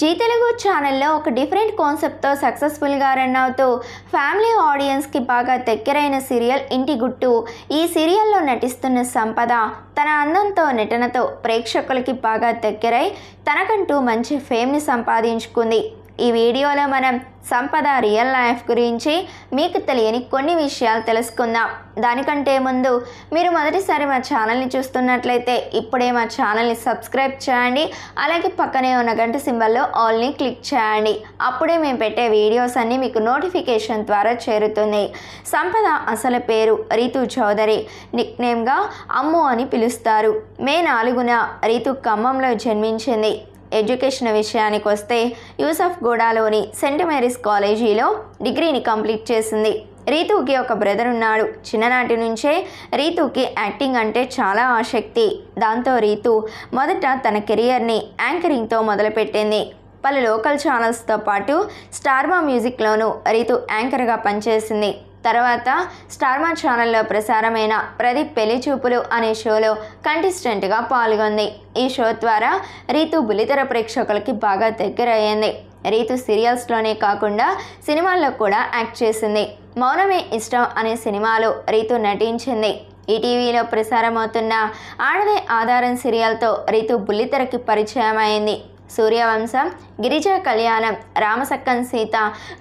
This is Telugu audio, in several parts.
జీ తెలుగు ఛానల్లో ఒక డిఫరెంట్ కాన్సెప్ట్తో సక్సెస్ఫుల్గా రన్ అవుతూ ఫ్యామిలీ ఆడియన్స్కి బాగా దగ్గరైన సీరియల్ ఇంటి గుట్టు ఈ సీరియల్లో నటిస్తున్న సంపద తన అందంతో నటనతో ప్రేక్షకులకి బాగా దగ్గరై తనకంటూ మంచి ఫేమ్ని సంపాదించుకుంది ఈ వీడియోలో మనం సంపద రియల్ లైఫ్ గురించి మీకు తెలియని కొన్ని విషయాలు తెలుసుకుందాం దానికంటే ముందు మీరు మొదటిసారి మా ఛానల్ని చూస్తున్నట్లయితే ఇప్పుడే మా ఛానల్ని సబ్స్క్రైబ్ చేయండి అలాగే పక్కనే ఉన్న గంట సింబల్లో ఆల్ని క్లిక్ చేయండి అప్పుడే మేము పెట్టే వీడియోస్ అన్నీ మీకు నోటిఫికేషన్ ద్వారా చేరుతుంది సంపద అసలు పేరు రీతు చౌదరి నిక్నేమ్గా అమ్ము అని పిలుస్తారు మే నాలుగున రీతు ఖమ్మంలో జన్మించింది ఎడ్యుకేషన్ విషయానికి వస్తే యూసఫ్ గూడాలోని సెంట్ మేరీస్ కాలేజీలో డిగ్రీని కంప్లీట్ చేసింది రీతుకి ఒక బ్రదర్ ఉన్నాడు చిన్ననాటి నుంచే రీతుకి యాక్టింగ్ అంటే చాలా ఆసక్తి దాంతో రీతు మొదట తన కెరియర్ని యాంకరింగ్తో మొదలుపెట్టింది పలు లోకల్ ఛానల్స్తో పాటు స్టార్మా మ్యూజిక్లోనూ రీతు యాంకర్గా పనిచేసింది తర్వాత స్టార్మా ఛానల్లో ప్రసారమైన ప్రదీప్ పెళ్లి చూపులు అనే షోలో కంటెస్టెంట్గా పాల్గొంది ఈ షో ద్వారా రీతు బులితెర ప్రేక్షకులకి బాగా దగ్గరయ్యింది రీతు సీరియల్స్లోనే కాకుండా సినిమాల్లో కూడా యాక్ట్ చేసింది మౌనమే ఇష్టం అనే సినిమాలో రీతు నటించింది ఈటీవీలో ప్రసారమవుతున్న ఆడదే ఆధారం సీరియల్తో రీతు బుల్లితెరకి పరిచయం అయింది సూర్యవంశం గిరిజా కళ్యాణం రామసక్కన్ సీత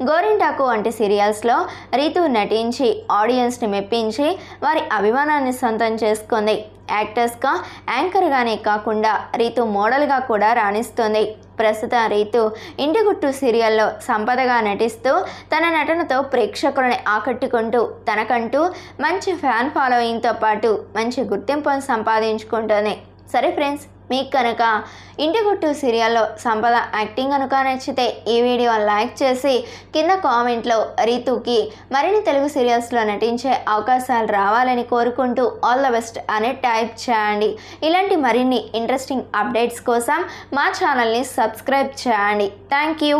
గోరింటాకు వంటి సీరియల్స్లో రీతు నటించి ఆడియన్స్ని మెప్పించి వారి అభిమానాన్ని సొంతం చేసుకుంది యాక్టర్స్గా యాంకర్గానే కాకుండా రీతు మోడల్గా కూడా రాణిస్తుంది ప్రస్తుతం రీతు ఇంటి గుట్టు సీరియల్లో సంపదగా నటిస్తూ తన నటనతో ప్రేక్షకులను ఆకట్టుకుంటూ తనకంటూ మంచి ఫ్యాన్ ఫాలోయింగ్తో పాటు మంచి గుర్తింపును సంపాదించుకుంటుంది సరే ఫ్రెండ్స్ మీకు కనుక ఇంటి గుట్టు సీరియల్లో సంపద యాక్టింగ్ కనుక నచ్చితే ఈ వీడియో లైక్ చేసి కింద కామెంట్లో రీతుకి మరిన్ని తెలుగు సీరియల్స్లో నటించే అవకాశాలు రావాలని కోరుకుంటూ ఆల్ ద బెస్ట్ అనే టైప్ చేయండి ఇలాంటి మరిన్ని ఇంట్రెస్టింగ్ అప్డేట్స్ కోసం మా ఛానల్ని సబ్స్క్రైబ్ చేయండి థ్యాంక్ యూ